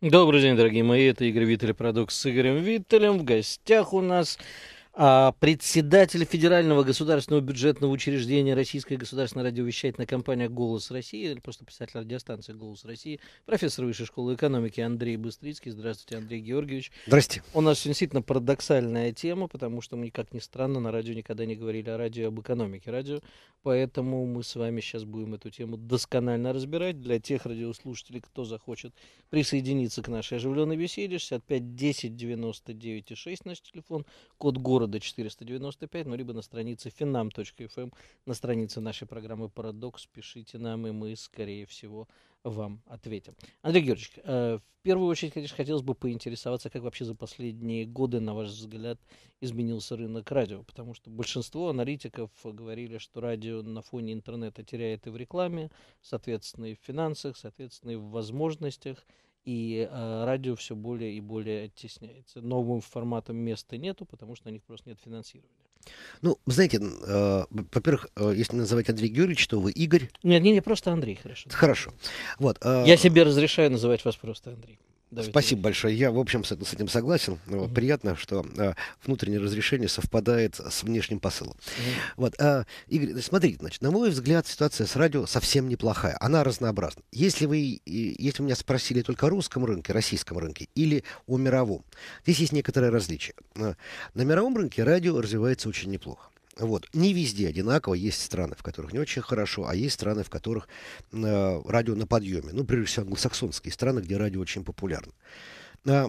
Добрый день, дорогие мои, это Игорь Виттель, продукт с Игорем Виттелем. В гостях у нас а председатель Федерального государственного бюджетного учреждения Российская государственная радиовещательная компания «Голос России», или просто писатель радиостанции «Голос России», профессор Высшей школы экономики Андрей Быстрицкий. Здравствуйте, Андрей Георгиевич. Здрасте. У нас действительно парадоксальная тема, потому что мы, как ни странно, на радио никогда не говорили о радио, об экономике радио, поэтому мы с вами сейчас будем эту тему досконально разбирать. Для тех радиослушателей, кто захочет присоединиться к нашей оживленной беседе, 65 10 99 6 наш телефон, код города до 495, ну, либо на странице finam.fm, на странице нашей программы «Парадокс». Пишите нам, и мы, скорее всего, вам ответим. Андрей Георгиевич, э, в первую очередь, конечно, хотелось бы поинтересоваться, как вообще за последние годы, на ваш взгляд, изменился рынок радио, потому что большинство аналитиков говорили, что радио на фоне интернета теряет и в рекламе, соответственно, и в финансах, соответственно, и в возможностях – и э, радио все более и более оттесняется. Новым форматам места нету, потому что на них просто нет финансирования. Ну, знаете, э, во-первых, э, если называть Андрей Георгиевич, то вы Игорь. Нет, не, не просто Андрей, хорошо. Хорошо. Вот, э, Я себе разрешаю называть вас просто Андрей. Да, Спасибо большое. Я, в общем, с, с этим согласен. Угу. Приятно, что э, внутреннее разрешение совпадает с внешним посылом. Угу. Вот, э, Игорь, смотрите, значит, на мой взгляд, ситуация с радио совсем неплохая. Она разнообразна. Если вы, если меня спросили только о русском рынке, российском рынке или о мировом, здесь есть некоторое различие. А, на мировом рынке радио развивается очень неплохо. Вот. Не везде одинаково. Есть страны, в которых не очень хорошо, а есть страны, в которых э, радио на подъеме. Ну, прежде всего, англосаксонские страны, где радио очень популярно. Э,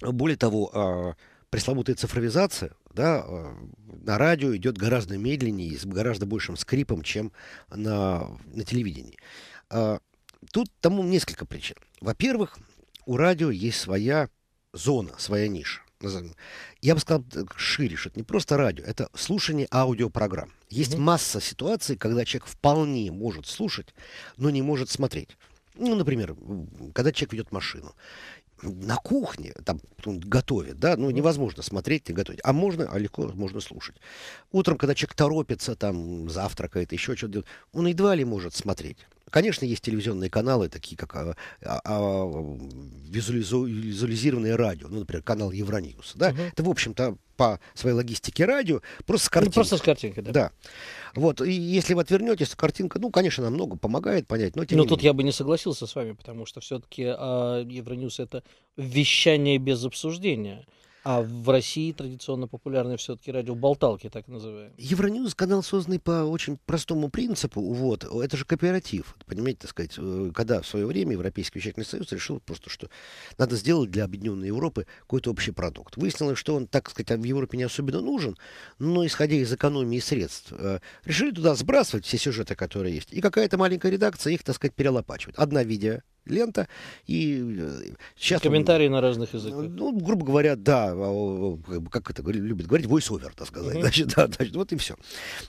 более того, э, пресловутая цифровизация да, э, на радио идет гораздо медленнее и с гораздо большим скрипом, чем на, на телевидении. Э, тут тому несколько причин. Во-первых, у радио есть своя зона, своя ниша я бы сказал э, шире, что это не просто радио, это слушание аудиопрограмм. Есть mm масса ситуаций, когда человек вполне может слушать, но не может смотреть. Ну, например, когда человек ведет машину, на кухне, там ну, готовит, да, ну невозможно смотреть и готовить, а можно, а легко можно слушать. Утром, когда человек торопится, там завтракает, еще что-то делает, он едва ли может смотреть. Конечно, есть телевизионные каналы, такие как а, а, а, визуализу, визуализированное радио, ну, например, канал Евроньюз. Да? Угу. Это, в общем-то, по своей логистике радио, просто с ну, картинкой. Просто с картинкой, да. Да. Вот, и если вы отвернетесь, то картинка, ну, конечно, намного помогает понять, но тем Но тут менее. я бы не согласился с вами, потому что все-таки э, а, Евроньюз это вещание без обсуждения. А в России традиционно популярны все-таки радиоболталки, так называемые. Евроньюз канал созданный по очень простому принципу. Вот, это же кооператив. Понимаете, так сказать, э, когда в свое время Европейский вещательный союз решил просто, что надо сделать для Объединенной Европы какой-то общий продукт. Выяснилось, что он, так сказать, а в Европе не особенно нужен, но исходя из экономии средств, э, решили туда сбрасывать все сюжеты, которые есть. И какая-то маленькая редакция их, так сказать, перелопачивает. Одна видео лента. И э, сейчас комментарии он, на разных языках. Ну, грубо говоря, да, а, как это любят говорить, voice-over, так сказать. Mm-hmm. Значит, да, значит, вот и все.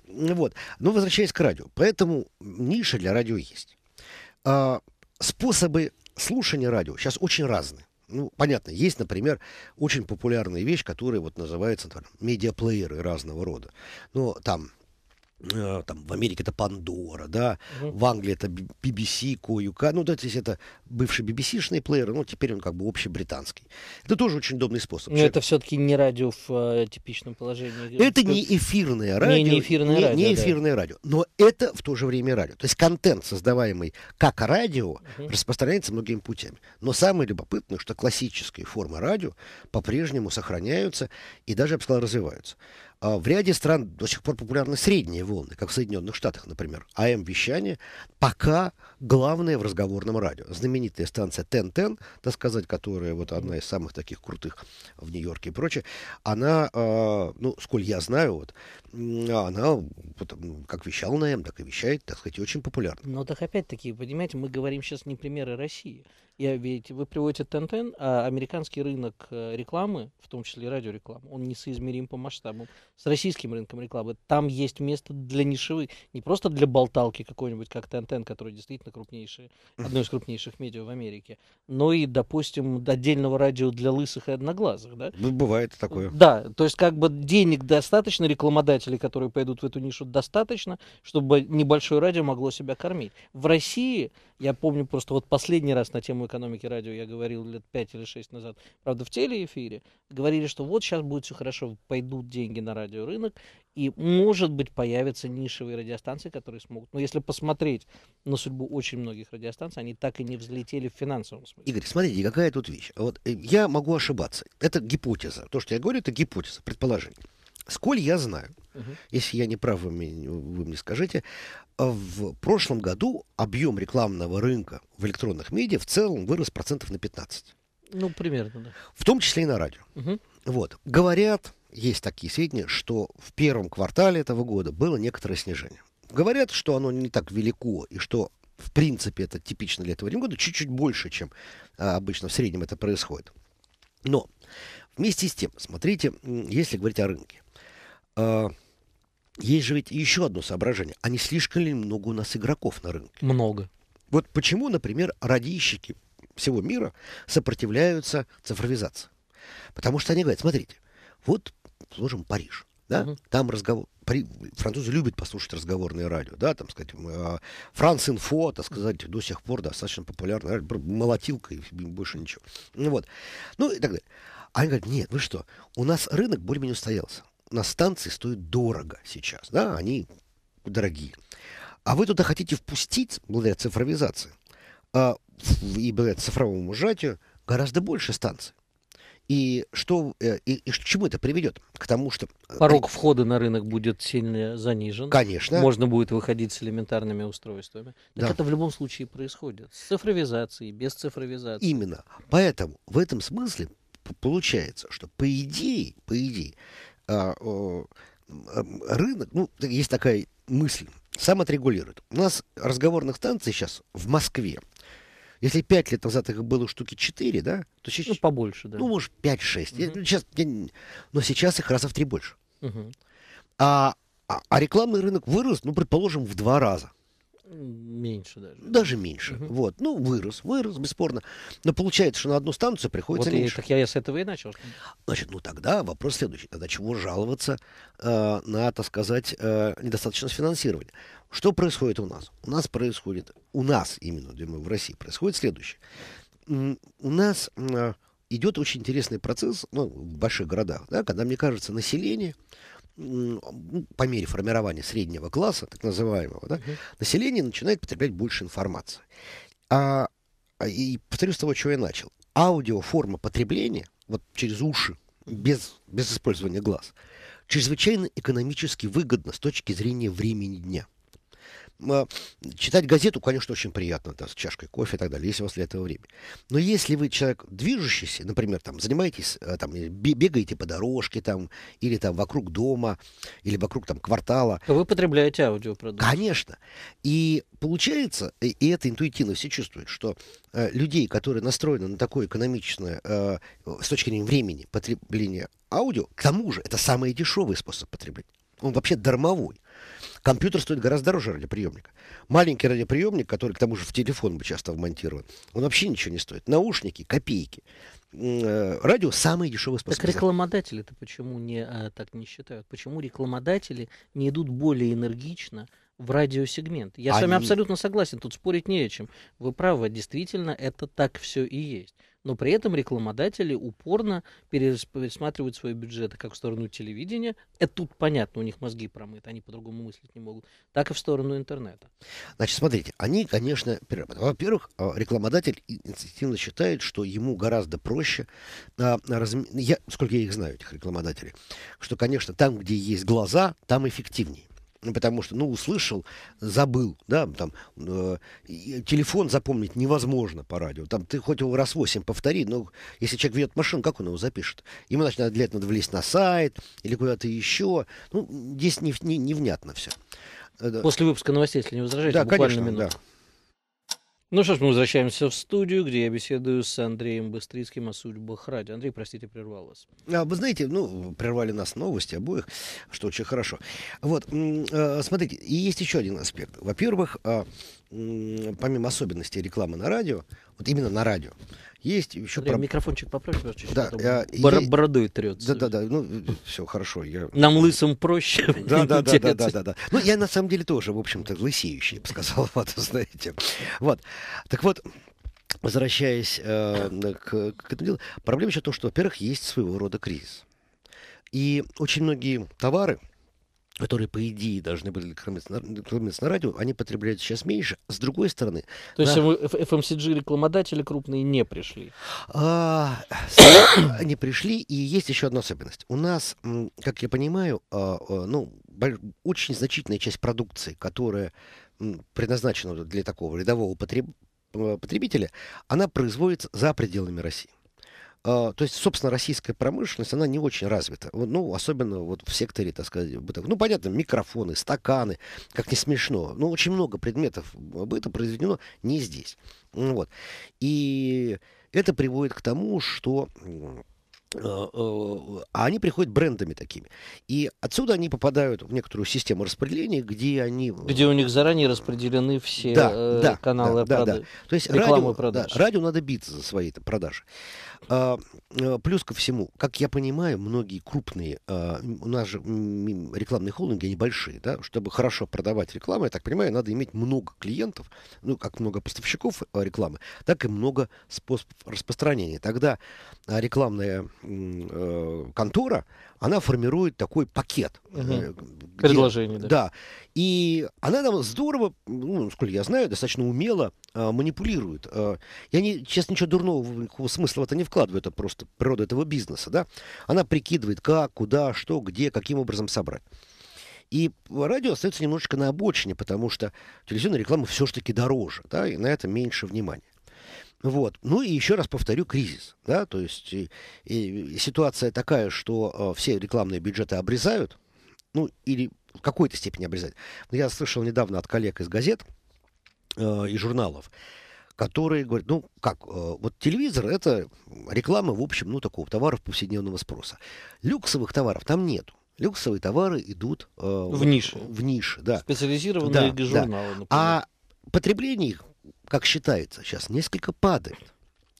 Вот. Но ну, возвращаясь к радио. Поэтому ниша для радио есть. А, способы слушания радио сейчас очень разные. Ну, понятно, есть, например, очень популярная вещь, которая вот называется, например, медиаплееры разного рода. Но там Э, там, в Америке это Пандора, да, угу. в Англии это BBC, Коюка, ну, да, есть это бывший BBC-шный плеер, ну, теперь он как бы общебританский. Это тоже очень удобный способ. Но Человек... это все-таки не радио в э, типичном положении. Это Тут... не эфирное радио. Не, не эфирное не, радио. Не эфирное да. радио. Но это в то же время радио. То есть контент, создаваемый как радио, угу. распространяется многими путями. Но самое любопытное, что классические формы радио по-прежнему сохраняются и даже, я бы сказал, развиваются. А, в ряде стран до сих пор популярны средние волны, как в Соединенных Штатах, например. АМ-вещание пока главное в разговорном радио. Знаменитая станция Тен-Тен, так сказать, которая вот одна из самых таких крутых в Нью-Йорке и прочее, она, а, ну, сколь я знаю, вот, она как вещала на АМ, так и вещает, так сказать, очень популярна. Но ну, так опять-таки, понимаете, мы говорим сейчас не примеры России. Я, ведь вы приводите ТНТ, а американский рынок э, рекламы, в том числе и радиорекламы, он несоизмерим по масштабу с российским рынком рекламы. Там есть место для нишевых, не просто для болталки какой-нибудь, как ТНТ, который действительно крупнейший, одно из крупнейших медиа в Америке, но и, допустим, отдельного радио для лысых и одноглазых. Да? Ну, бывает такое. Да, то есть как бы денег достаточно, рекламодателей, которые пойдут в эту нишу, достаточно, чтобы небольшое радио могло себя кормить. В России я помню просто вот последний раз на тему экономики радио я говорил лет 5 или 6 назад, правда в телеэфире, говорили, что вот сейчас будет все хорошо, пойдут деньги на радиорынок, и может быть появятся нишевые радиостанции, которые смогут. Но если посмотреть на судьбу очень многих радиостанций, они так и не взлетели в финансовом смысле. Игорь, смотрите, какая тут вещь. Вот э, я могу ошибаться. Это гипотеза. То, что я говорю, это гипотеза, предположение. Сколь я знаю, угу. если я не прав, вы мне, вы мне скажите, в прошлом году объем рекламного рынка в электронных медиа в целом вырос процентов на 15. Ну, примерно, да. В том числе и на радио. Угу. Вот. Говорят, есть такие сведения, что в первом квартале этого года было некоторое снижение. Говорят, что оно не так велико и что в принципе это типично для этого года, чуть-чуть больше, чем а, обычно в среднем это происходит. Но вместе с тем, смотрите, если говорить о рынке, а, есть же ведь еще одно соображение. А не слишком ли много у нас игроков на рынке? Много. Вот почему, например, радищики всего мира сопротивляются цифровизации? Потому что они говорят, смотрите, вот, сложим Париж, да, угу. там разговор, при, французы любят послушать разговорное радио, да, там, сказать, а, Франс Инфо, так сказать, до сих пор достаточно популярное молотилка и больше ничего. Ну вот, ну и так далее. они говорят, нет, вы что, у нас рынок более-менее устоялся на станции стоят дорого сейчас, да, они дорогие. А вы туда хотите впустить, благодаря цифровизации, а, и благодаря цифровому сжатию, гораздо больше станций. И что э, и, и к чему это приведет? К тому, что э, порог входа на рынок будет сильно занижен. Конечно. Можно будет выходить с элементарными устройствами. Так да. это в любом случае происходит. С цифровизацией, без цифровизации. Именно. Поэтому в этом смысле получается, что по идее, по идее, а, а, рынок, ну, есть такая мысль, сам отрегулирует. У нас разговорных станций сейчас в Москве. Если пять лет назад их было штуки 4, да, то сейчас... Ну, побольше, да. Ну, может, 5-6. Угу. Сейчас, я, но сейчас их раза в три больше. Угу. А, а рекламный рынок вырос, ну, предположим, в два раза. Меньше даже. Даже меньше. Угу. Вот. Ну, вырос, вырос, бесспорно. Но получается, что на одну станцию приходится вот меньше. И, так я, я с этого и начал. Значит, ну тогда вопрос следующий. Тогда чего жаловаться э, на, так сказать, э, недостаточность финансирования? Что происходит у нас? У нас происходит, у нас именно, думаю, в России происходит следующее. У нас э, идет очень интересный процесс, ну, в больших городах, да, когда, мне кажется, население ну, по мере формирования среднего класса, так называемого, да, угу. население начинает потреблять больше информации. А, а, и повторюсь с того, чего я начал. Аудиоформа потребления, вот через уши, без, без использования глаз, чрезвычайно экономически выгодна с точки зрения времени дня. Э, читать газету, конечно, очень приятно, там, с чашкой кофе и так далее, если у вас для этого время. Но если вы человек движущийся, например, там, занимаетесь, э, там, бегаете по дорожке, там, или там вокруг дома, или вокруг там квартала. Вы потребляете аудиопродукт. Конечно. И получается, и это интуитивно все чувствуют, что э, людей, которые настроены на такое экономичное, э, с точки зрения времени, потребление аудио, к тому же это самый дешевый способ потребления. Он вообще дармовой. Компьютер стоит гораздо дороже радиоприемника. Маленький радиоприемник, который к тому же в телефон бы часто вмонтирован, он вообще ничего не стоит. Наушники, копейки. Э, радио самый дешевый способ. Так рекламодатели-то почему не, а, так не считают? Почему рекламодатели не идут более энергично в радиосегмент. Я Они... с вами абсолютно согласен, тут спорить не о чем. Вы правы, действительно, это так все и есть но при этом рекламодатели упорно пересматривают свои бюджеты как в сторону телевидения, это тут понятно, у них мозги промыты, они по-другому мыслить не могут, так и в сторону интернета. Значит, смотрите, они, конечно, во-первых, а, рекламодатель инстинктивно считает, что ему гораздо проще, а, разм... я, сколько я их знаю, этих рекламодателей, что, конечно, там, где есть глаза, там эффективнее. Ну, потому что, ну, услышал, забыл, да, там, э, телефон запомнить невозможно по радио, там, ты хоть его раз восемь повтори, но если человек ведет машину, как он его запишет? Ему, значит, надо, для этого надо влезть на сайт или куда-то еще, ну, здесь не, не, невнятно все. Э, После выпуска новостей, если не возражаете, да, буквально конечно, минуту. Да. Ну что ж, мы возвращаемся в студию, где я беседую с Андреем Быстрицким о судьбах ради. Андрей, простите, прервал вас. А, вы знаете, ну, прервали нас новости обоих, что очень хорошо. Вот, э, смотрите, и есть еще один аспект. Во-первых, а, помимо особенностей рекламы на радио, вот именно на радио, есть еще... Андрей, про... Микрофончик поправь, Да, а, Бор- и... Бородой трется. Да-да-да, ну, все, хорошо. Я... Нам лысым проще. Да-да-да-да-да-да. Ну, я на самом деле тоже, в общем-то, лысеющий, я бы сказал, вот, знаете. Вот. Так вот, возвращаясь э, к, к этому делу, проблема еще в том, что, во-первых, есть своего рода кризис. И очень многие товары, которые, по идее, должны были рекламироваться на радио, они потребляют сейчас меньше. С другой стороны... То на... есть FMCG-рекламодатели крупные не пришли? А, не пришли, и есть еще одна особенность. У нас, как я понимаю, а, а, ну, очень значительная часть продукции, которая предназначена для такого рядового потреб... А, потребителя, она производится за пределами России. А, то есть, собственно, российская промышленность, она не очень развита. Ну, особенно вот в секторе, так сказать, бытовых. Ну, понятно, микрофоны, стаканы, как не смешно. ну очень много предметов быта произведено не здесь. Вот. И это приводит к тому, что а, а, а они приходят брендами такими. И отсюда они попадают в некоторую систему распределения, где они... Э, где у них заранее распределены все да, э, да, каналы да, продаж. Да, да. То есть радио, продаж. Да, радио надо биться за свои продажи. А, э, плюс ко всему, как я понимаю, многие крупные, а, у нас же рекламные холдинги, они большие, да, чтобы хорошо продавать рекламу, я так понимаю, надо иметь много клиентов, ну, как много поставщиков э, рекламы, так и много способов распространения. Тогда а, рекламная э, контора, она формирует такой пакет. Угу. Предложений, да. Да. И она там здорово, ну, сколько я знаю, достаточно умело э, манипулирует. Э, я, не, честно, ничего дурного смысла в это не вкладываю, это просто природа этого бизнеса, да. Она прикидывает, как, куда, что, где, каким образом собрать. И радио остается немножечко на обочине, потому что телевизионная реклама все-таки дороже, да, и на это меньше внимания. Вот. Ну и еще раз повторю, кризис. Да? То есть и, и ситуация такая, что э, все рекламные бюджеты обрезают, ну или в какой-то степени обрезают. Ну, я слышал недавно от коллег из газет э, и журналов, которые говорят, ну как, э, вот телевизор это реклама, в общем, ну такого товаров повседневного спроса. Люксовых товаров там нету. Люксовые товары идут э, в, вот, нише. в нише, да. Специализированные да, журналы, да. А например. А потребление их как считается, сейчас несколько падает.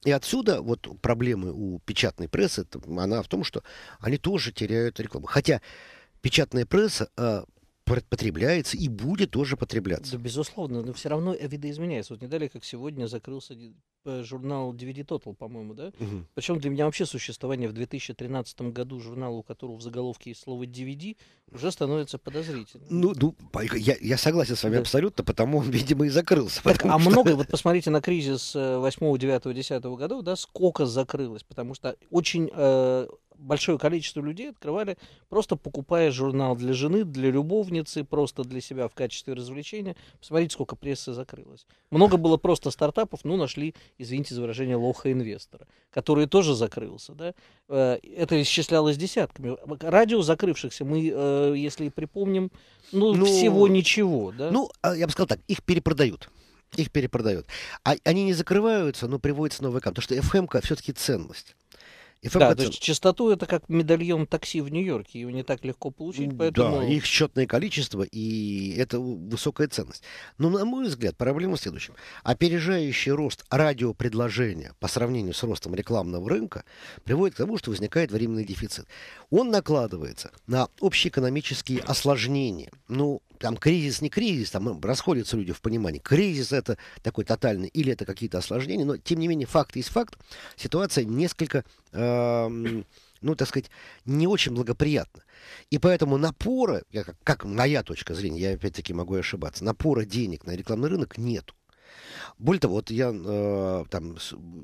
И отсюда вот проблемы у печатной прессы, она в том, что они тоже теряют рекламу. Хотя печатная пресса э, потребляется и будет тоже потребляться. Да, безусловно, но все равно видоизменяется. Вот не далее, как сегодня закрылся Э, журнал DVD Total, по-моему, да? Угу. Причем для меня вообще существование в 2013 году журнала, у которого в заголовке есть слово DVD, уже становится подозрительным. Ну, ну я, я согласен с вами да. абсолютно, потому он, видимо, и закрылся. Так, а что... много, вот посмотрите на кризис 8, 9, 10 годов, да, сколько закрылось, потому что очень э, большое количество людей открывали, просто покупая журнал для жены, для любовницы, просто для себя в качестве развлечения. Посмотрите, сколько прессы закрылось. Много было просто стартапов, ну, нашли, извините за выражение, лоха инвестора, который тоже закрылся. Да? Э, это исчислялось десятками. Радио закрывшихся мы, э, если припомним, ну, ну всего ничего. Да? Ну, а, я бы сказал так, их перепродают. Их перепродают. А они не закрываются, но приводятся новые камни. Потому что ФМК эм все-таки ценность. ФПЦ... Да, то есть частоту это как медальон такси в Нью-Йорке, его не так легко получить, поэтому... Да, их счетное количество, и это высокая ценность. Но, на мой взгляд, проблема в следующем. Опережающий рост радиопредложения по сравнению с ростом рекламного рынка приводит к тому, что возникает временный дефицит. Он накладывается на общеэкономические осложнения. Ну, там кризис не кризис, там ну, расходятся люди в понимании. Кризис это такой тотальный, или это какие-то осложнения, но тем не менее факт есть факт. Ситуация несколько, э, ну так сказать, не очень благоприятна. И поэтому напора, как, как моя точка зрения, я опять-таки могу ошибаться, напора денег на рекламный рынок нету. Более того, вот я э, там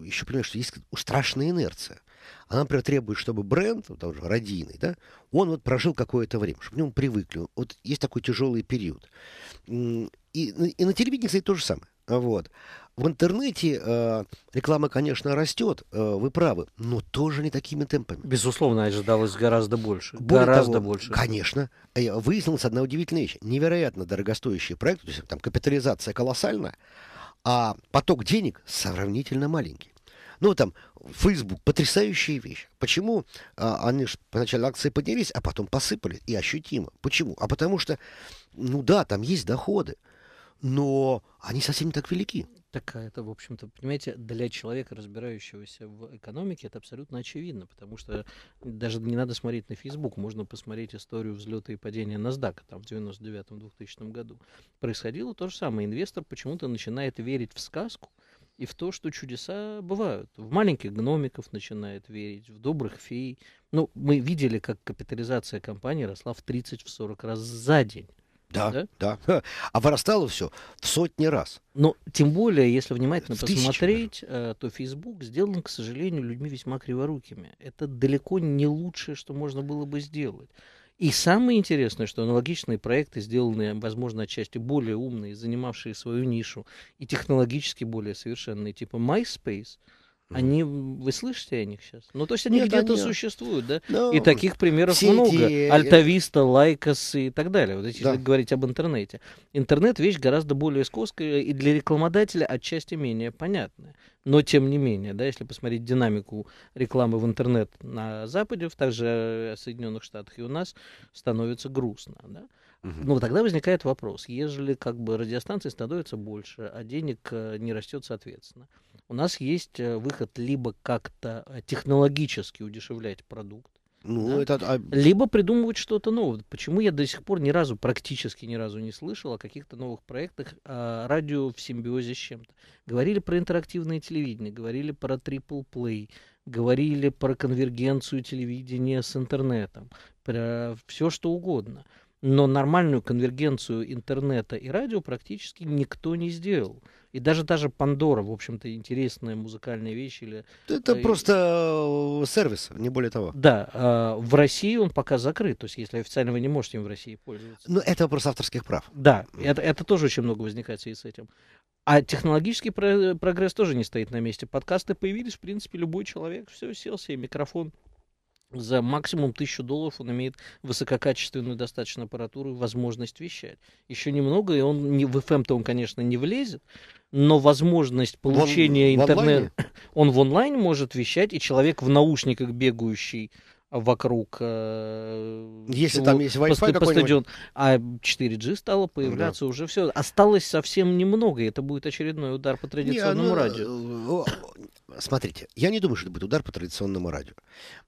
еще понимаю, что есть страшная инерция. Она, например, требует, чтобы бренд, вот там же родийный, да, он вот прожил какое-то время, чтобы к нему привыкли. Вот есть такой тяжелый период. И, ну, и на телевидении, кстати, то же самое. Вот. В интернете э, реклама, конечно, растет, э, вы правы, но тоже не такими темпами. Безусловно, ожидалось гораздо больше. Более гораздо того, больше. Конечно. Э, выяснилась одна удивительная вещь. Невероятно дорогостоящий проект, то есть там капитализация колоссальная, а поток денег сравнительно маленький. Ну, там, Facebook, потрясающая вещь. Почему а, они же поначалу акции поднялись, а потом посыпали, и ощутимо. Почему? А потому что, ну да, там есть доходы, но они совсем не так велики. Так это, в общем-то, понимаете, для человека, разбирающегося в экономике, это абсолютно очевидно, потому что даже не надо смотреть на Facebook, можно посмотреть историю взлета и падения NASDAQ там, в 99-2000 году. Происходило то же самое. Инвестор почему-то начинает верить в сказку, и в то, что чудеса бывают. В маленьких гномиков начинает верить, в добрых фей. Ну, мы видели, как капитализация компании росла в 30-40 раз за день. Да, да, да. А вырастало все в сотни раз. Но тем более, если внимательно в посмотреть, тысячи, э, то Facebook сделан, к сожалению, людьми весьма криворукими. Это далеко не лучшее, что можно было бы сделать. И самое интересное, что аналогичные проекты, сделанные, возможно, отчасти более умные, занимавшие свою нишу и технологически более совершенные, типа MySpace – они, вы слышите о них сейчас? Ну, то есть они где-то существуют, да? Но... И таких примеров Все много. Эти... Э, Альтависта, Лайкос и так далее. Вот если да. говорить об интернете. Интернет вещь гораздо более скользкая и для рекламодателя отчасти менее понятная. Но тем не менее, да, если посмотреть динамику рекламы в интернет на Западе, в также э, Соединенных Штатах и у нас, становится грустно, да? Ну, тогда возникает вопрос, ежели как бы радиостанций становится больше, а денег э, не растет соответственно у нас есть э, выход либо как-то э, технологически удешевлять продукт, ну, да? это... А, либо придумывать что-то новое. Почему я до сих пор ни разу, практически ни разу не слышал о каких-то новых проектах, о а, радио в симбиозе с чем-то. Говорили про интерактивное телевидение, говорили про трипл плей, говорили про конвергенцию телевидения с интернетом, про все что угодно. Но нормальную конвергенцию интернета и радио практически никто не сделал. И даже даже Пандора, в общем-то, интересные музыкальные вещи Или, это э, и... просто э, сервис, не более того. Да, э, в России он пока закрыт. То есть, если официально вы не можете им в России пользоваться. Ну, это вопрос авторских прав. Да, это, это тоже очень много возникает в связи с этим. А технологический э, прогресс тоже не стоит на месте. Подкасты появились, в принципе, любой человек. Все, сел себе микрофон, за максимум 1000 долларов он имеет высококачественную достаточно аппаратуру и возможность вещать. Еще немного, и он не, в FM-то он, конечно, не влезет, но возможность получения интернета... Он в онлайн может вещать, и человек в наушниках бегающий вокруг. Э, Если там есть Wi-Fi по, стадион. А 4G стало появляться да. уже все. Осталось совсем немного, и это будет очередной удар по традиционному Не, ну, радио. Э, смотрите, я не думаю, что это будет удар по традиционному радио.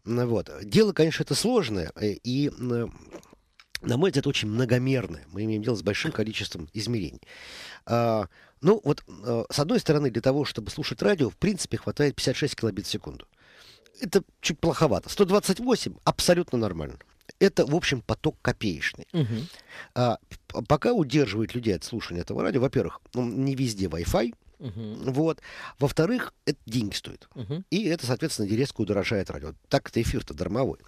Вот. Дело, конечно, это сложное, э, и э, на мой взгляд, очень многомерное. Мы имеем дело с большим количеством измерений. А, ну, вот, э, с одной стороны, для того, чтобы слушать радио, в принципе, хватает 56 килобит в секунду. Это чуть плоховато. 128 абсолютно нормально. Это, в общем, поток копеечный. Угу. А, пока удерживает людей от слушания этого радио, во-первых, ну, не везде Wi-Fi, Угу. Вот. Во-вторых, это деньги стоит. Угу. И это, соответственно, резко удорожает радио. Так это эфир-то дармовой.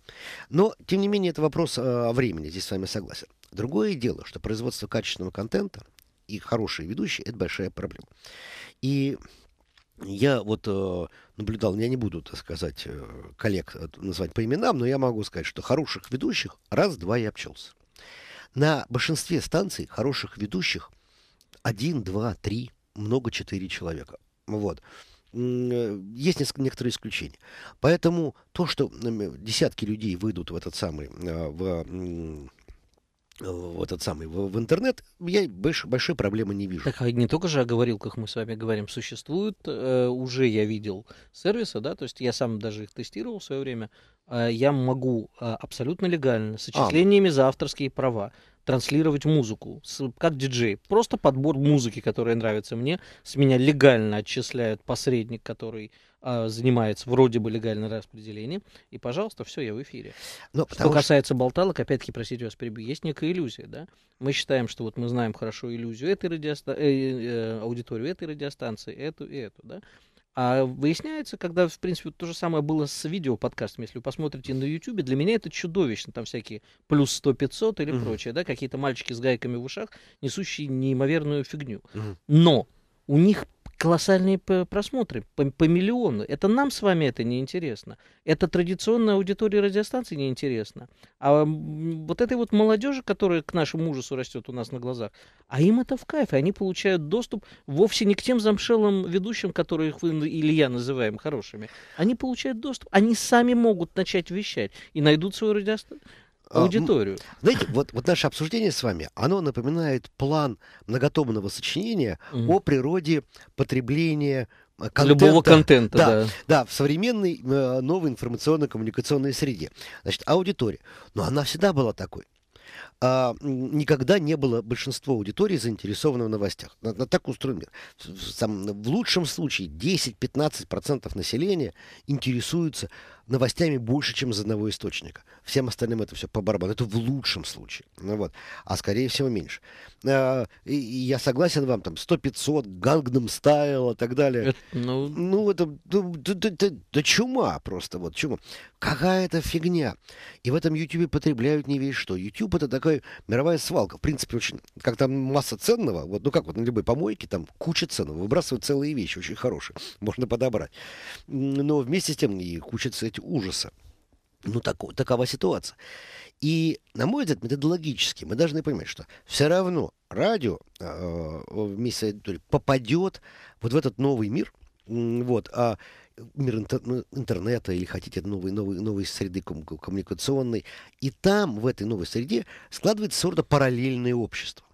Но, тем не менее, это вопрос э, времени, здесь с вами согласен. Другое дело, что производство качественного контента и хорошие ведущие – это большая проблема. И я вот э, наблюдал, я не буду, так сказать, э, коллег э, назвать по именам, но я могу сказать, что хороших ведущих раз-два я общался. На большинстве станций хороших ведущих один, два, три – много четыре человека. Вот. Э, есть некоторые исключения. Поэтому то, что десятки людей выйдут в этот самый, э, в в этот самый в, в интернет, я больш, большой проблемы не вижу. Так а не только же о говорилках мы с вами говорим, существуют, э, уже я видел сервисы, да, то есть я сам даже их тестировал в свое время, э, я могу э, абсолютно легально с отчислениями а. Ну. за авторские права транслировать музыку, с, как диджей. Просто подбор музыки, которая нравится мне, с меня легально отчисляют посредник, который а, занимается вроде бы легальное распределение И, пожалуйста, все, я в эфире. Но ну, что касается что... болталок, опять-таки, простите вас, перебью, есть некая иллюзия, да? Мы считаем, что вот мы знаем хорошо иллюзию этой радиоста... э, э, аудиторию этой радиостанции, эту и эту, да? А выясняется, когда, в принципе, то же самое было с видеоподкастами. Если вы посмотрите на YouTube, для меня это чудовищно. Там всякие плюс 100-500 или mm-hmm. прочее, да, какие-то мальчики с гайками в ушах, несущие неимоверную фигню. Mm-hmm. Но у них колоссальные просмотры по, по миллиону. Это нам с вами это не интересно. Это традиционная аудитория радиостанций не интересно. А вот этой вот молодежи, которая к нашему ужасу растет у нас на глазах, а им это в кайф. И они получают доступ вовсе не к тем замшелым ведущим, которые вы ну, или я называем хорошими. Они получают доступ. Они сами могут начать вещать и найдут свою радиостанцию а, ну, аудиторию. Знаете, вот, вот наше обсуждение с вами, оно напоминает план многотомного сочинения mm. о природе потребления э, контента. Любого контента, да. Да, да в современной э, новой информационно-коммуникационной среде. Значит, аудитория. Но она всегда была такой. А, никогда не было большинство аудитории заинтересовано в новостях. На, на так устроен мир. В, там, в лучшем случае 10-15% населения интересуются новостями больше, чем из одного источника. Всем остальным это все по барабану. Это в лучшем случае. Ну, вот. А скорее всего меньше. Э, и, и я согласен вам, там 100-500, Гангнам Стайл и так далее. Это, ну... ну, это ну, да, да, да, да чума просто. Вот чума. Какая-то фигня. И в этом YouTube потребляют не весь что. YouTube это такая мировая свалка. В принципе, очень, как там масса ценного, вот, ну как вот на любой помойке, там куча ценного. Выбрасывают целые вещи, очень хорошие. Можно подобрать. Но вместе с тем и куча ценного сказать, ужаса. Ну, так, такова ситуация. И, на мой взгляд, методологически мы должны понимать, что все равно радио э, вместе попадет вот в этот новый мир, вот, а мир ну, интернета или хотите новой, новой, новой среды коммуникационной. И там, в этой новой среде, складывается сорта параллельное общество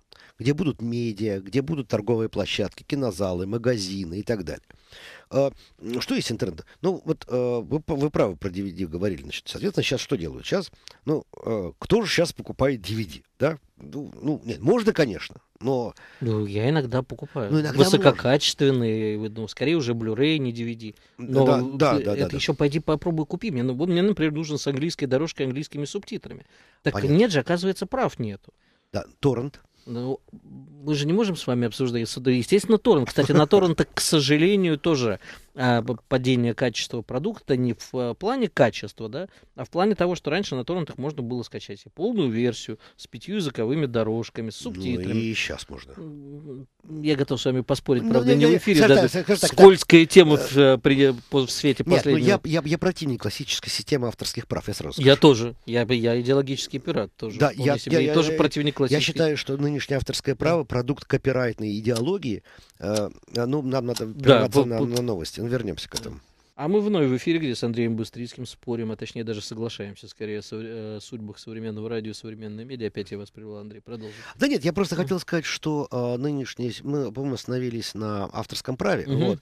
где будут медиа, где будут торговые площадки, кинозалы, магазины и так далее. А, что есть интернет? Ну, вот а, вы, вы правы про DVD говорили. Значит, соответственно, сейчас что делают? Сейчас, ну, а, кто же сейчас покупает DVD, да? Ну, ну нет, можно, конечно, но... Ну, я иногда покупаю. Ну, иногда Высококачественные, можно. ну, скорее уже Blu-ray, не DVD. Но да, да, да, это да, еще да. пойди попробуй купи. Мне, ну, мне, например, нужен с английской дорожкой, английскими субтитрами. Так Понятно. нет же, оказывается, прав нету. Да, торрент. Ну, мы же не можем с вами обсуждать суды. Естественно, торн. Кстати, на торн, Торрента, к сожалению, тоже а, падение качества продукта не в э, плане качества, да, а в плане того, что раньше на торрентах можно было скачать и полную версию с пятью языковыми дорожками, с ну субтитрами. Ну, и сейчас можно. Я готов с вами поспорить, ну, правда, не, не в эфире, да? даже так, тема в, э, при, э, в свете Нет, Ну, я, я, я противник классической системы авторских прав, я сразу скажу. Я тоже. Я, я идеологический пират тоже. Да, я, себе. я, я, я тоже я, противник классической. Я считаю, что нынешнее авторское право, продукт копирайтной идеологии, э, ну, нам надо да, по, на, на новости ну, вернемся к этому. А мы вновь в эфире, где с Андреем Быстрицким спорим, а точнее даже соглашаемся скорее о э, судьбах современного радио современной медиа. Опять я вас привел, Андрей, продолжим. Да нет, я просто хотел сказать, что э, нынешние... Мы, по-моему, остановились на авторском праве угу. вот,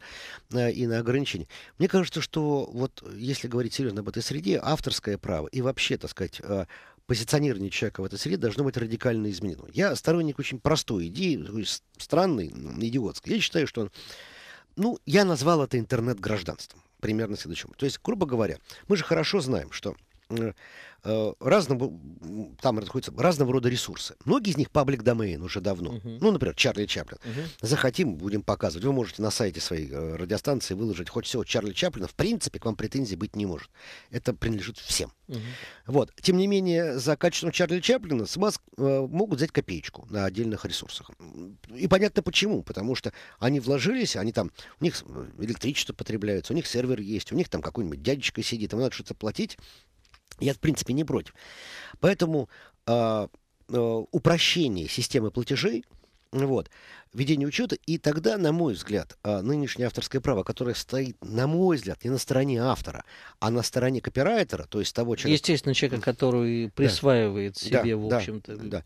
э, и на ограничении. Мне кажется, что вот если говорить серьезно об этой среде, авторское право и вообще, так сказать, э, позиционирование человека в этой среде должно быть радикально изменено. Я сторонник очень простой идеи, странной, идиотской. Я считаю, что ну, я назвал это интернет-гражданством. Примерно следующим. То есть, грубо говоря, мы же хорошо знаем, что Э, э, разного, там находятся разного рода ресурсы. Многие из них паблик домейн уже давно. Uh-huh. Ну, например, Чарли Чаплин. Uh-huh. Захотим, будем показывать. Вы можете на сайте своей э, радиостанции выложить хоть всего Чарли Чаплина. В принципе, к вам претензий быть не может. Это принадлежит всем. Uh-huh. Вот. Тем не менее, за качеством Чарли Чаплина с вас могут взять копеечку на отдельных ресурсах. И понятно почему. Потому что они вложились, они там, у них электричество потребляется, у них сервер есть, у них там какой-нибудь дядечка сидит, им надо что-то платить. Я, в принципе, не против. Поэтому а, э, упрощение системы платежей – вот. Ведение учета. И тогда, на мой взгляд, а, нынешнее авторское право, которое стоит, на мой взгляд, не на стороне автора, а на стороне копирайтера, то есть того человека... Естественно, человека, который присваивает да. себе, да, в общем-то... Да, да.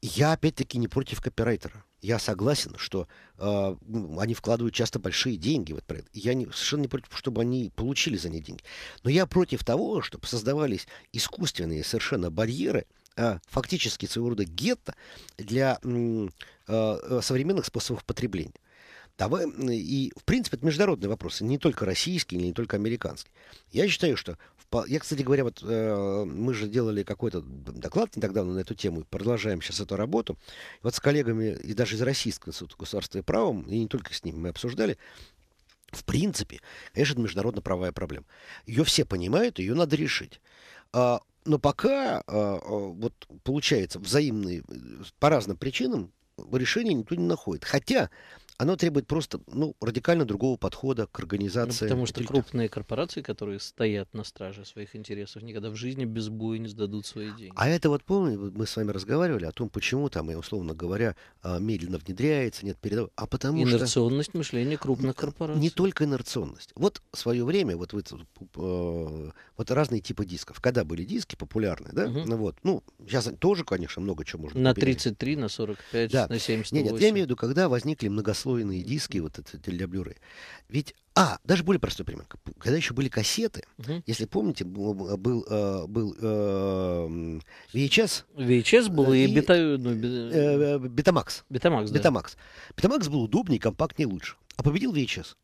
Я, опять-таки, не против копирайтера. Я согласен, что э, они вкладывают часто большие деньги в этот проект. Я не, совершенно не против, чтобы они получили за них деньги. Но я против того, чтобы создавались искусственные совершенно барьеры – Э, фактически своего рода гетто для э, э, современных способов потребления. Давай, и, в принципе, это международный вопрос, не только российский, не только американский. Я считаю, что... Я, кстати говоря, вот э, мы же делали какой-то доклад не так давно на эту тему, и продолжаем сейчас эту работу. И вот с коллегами, и даже из Российского института государства и правом, и не только с ними мы обсуждали, в принципе, конечно, это международно-правая проблема. Ее все понимают, ее надо решить. А но пока а, а, вот получается взаимные э, по разным причинам решение никто не находит. Хотя оно требует просто ну, радикально другого подхода к ну, организации. Ну, потому что кредитов. крупные корпорации, которые стоят на страже своих интересов, никогда в жизни без боя не сдадут свои деньги. А это вот, помню, мы с вами разговаривали о том, почему там, условно говоря, а, медленно внедряется, нет передов... А потому инерционность что... мышления крупных корпораций. Не только инерционность. Вот в свое время, вот, вот, э, вот разные типы дисков. Когда были диски популярные, да? Угу. Ну, вот, ну, сейчас тоже, конечно, много чего можно... На купить. 33, на 45, да. на 70. Нет, нет, я имею в виду, когда возникли многословные многослойные диски, вот это для блюры. Ведь, а, даже более простой пример. Когда еще были кассеты, угу. если помните, был, был, был э, э VHS. VHS был и, и бета, ну, э, бета э, Betamax. Betamax, да. Betamax. Betamax был удобнее, компактнее, лучше. А победил VHS.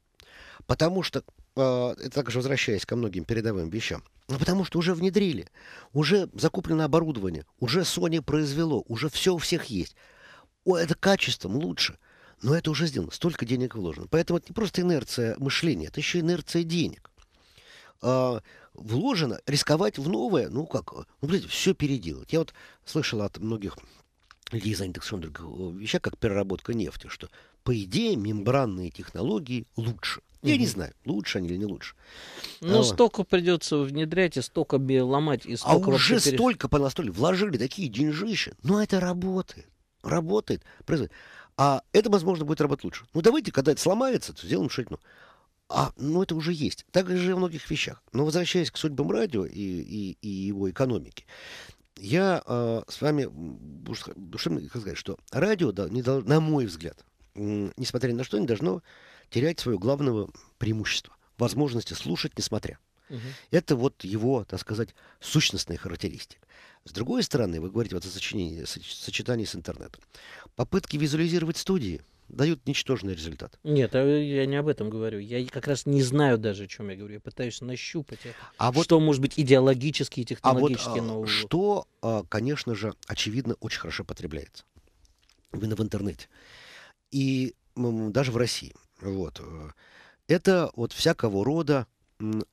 Потому что, э, это также возвращаясь ко многим передовым вещам, ну, потому что уже внедрили, уже закуплено оборудование, уже Sony произвело, уже все у всех есть. О, это качеством лучше. Но это уже сделано, столько денег вложено. Поэтому это не просто инерция мышления, это еще инерция денег. А, вложено, рисковать в новое, ну как, ну, блядь, все переделать. Я вот слышал от многих людей, занятых совершенно других вещах, как переработка нефти, что, по идее, мембранные технологии лучше. Я угу. не знаю, лучше они или не лучше. Ну, а, столько придется внедрять, и столько ломать, и а столько... А уже переш... столько понастроили, вложили такие деньжища. Но это работает. Работает. Производит. А это, возможно, будет работать лучше. Ну, давайте, когда это сломается, то сделаем ширину. А, ну, это уже есть. Так же и в многих вещах. Но возвращаясь к судьбам радио и, и, и его экономике, я э, с вами, что сказать, что радио, да, не должно, на мой взгляд, несмотря ни на что, не должно терять свое главного преимущество. Возможности слушать, несмотря. Угу. Это вот его, так сказать, сущностная характеристика. С другой стороны, вы говорите вот о сочинении, сочетании с интернетом. Попытки визуализировать студии дают ничтожный результат. Нет, а я не об этом говорю. Я как раз не знаю даже, о чем я говорю. Я пытаюсь нащупать, э, а вот, что может быть идеологически и а технологически а вот, нового. Что, а, конечно же, очевидно, очень хорошо потребляется. Именно в интернете. И даже в России. Вот. Э. Это вот всякого рода